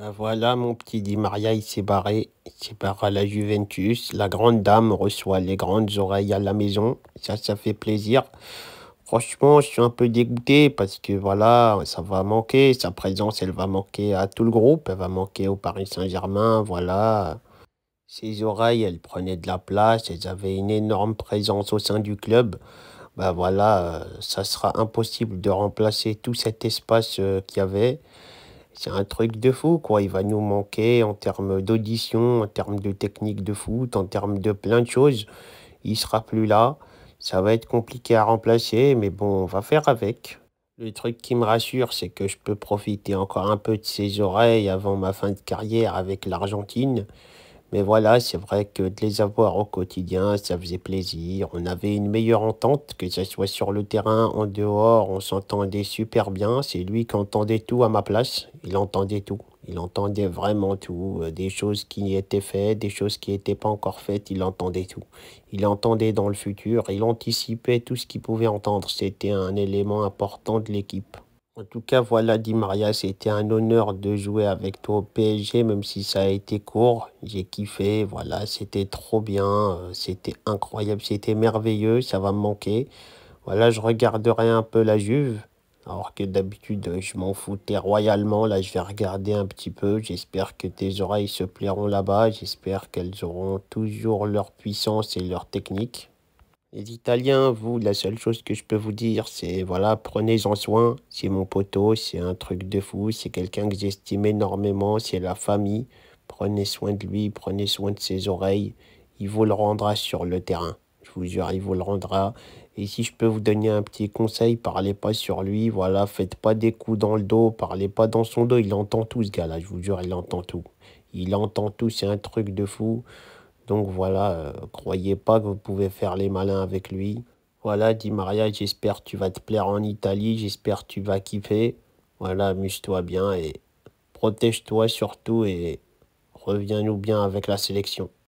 Ah, voilà, mon petit dit Maria, il s'est barré. Il s'est barré à la Juventus. La grande dame reçoit les grandes oreilles à la maison. Ça, ça fait plaisir. Franchement, je suis un peu dégoûté parce que voilà, ça va manquer. Sa présence, elle va manquer à tout le groupe. Elle va manquer au Paris Saint-Germain, voilà. Ses oreilles, elles prenaient de la place. Elles avaient une énorme présence au sein du club. Ben voilà, euh, ça sera impossible de remplacer tout cet espace euh, qu'il y avait. C'est un truc de fou, quoi. Il va nous manquer en termes d'audition, en termes de technique de foot, en termes de plein de choses. Il sera plus là. Ça va être compliqué à remplacer, mais bon, on va faire avec. Le truc qui me rassure, c'est que je peux profiter encore un peu de ses oreilles avant ma fin de carrière avec l'Argentine. Mais voilà, c'est vrai que de les avoir au quotidien, ça faisait plaisir. On avait une meilleure entente, que ce soit sur le terrain, en dehors, on s'entendait super bien. C'est lui qui entendait tout à ma place. Il entendait tout. Il entendait vraiment tout, euh, des choses qui étaient faites, des choses qui n'étaient pas encore faites, il entendait tout. Il entendait dans le futur, il anticipait tout ce qu'il pouvait entendre. C'était un élément important de l'équipe. En tout cas, voilà, dit Maria, c'était un honneur de jouer avec toi au PSG, même si ça a été court. J'ai kiffé, voilà, c'était trop bien, euh, c'était incroyable, c'était merveilleux, ça va me manquer. Voilà, je regarderai un peu la Juve, alors que d'habitude, euh, je m'en foutais royalement. Là, je vais regarder un petit peu. J'espère que tes oreilles se plairont là-bas. J'espère qu'elles auront toujours leur puissance et leur technique. Les Italiens, vous, la seule chose que je peux vous dire, c'est voilà, prenez-en soin. C'est mon poteau, c'est un truc de fou, c'est quelqu'un que j'estime énormément, c'est la famille. Prenez soin de lui, prenez soin de ses oreilles. Il vous le rendra sur le terrain. Je vous jure, il vous le rendra. Et si je peux vous donner un petit conseil, parlez pas sur lui, voilà, faites pas des coups dans le dos, parlez pas dans son dos. Il entend tout, ce gars-là, je vous jure, il entend tout. Il entend tout, c'est un truc de fou. Donc voilà, euh, croyez pas que vous pouvez faire les malins avec lui. Voilà, dit Maria, j'espère tu vas te plaire en Italie, j'espère tu vas kiffer. Voilà, amuse-toi bien et protège-toi surtout et reviens-nous bien avec la sélection.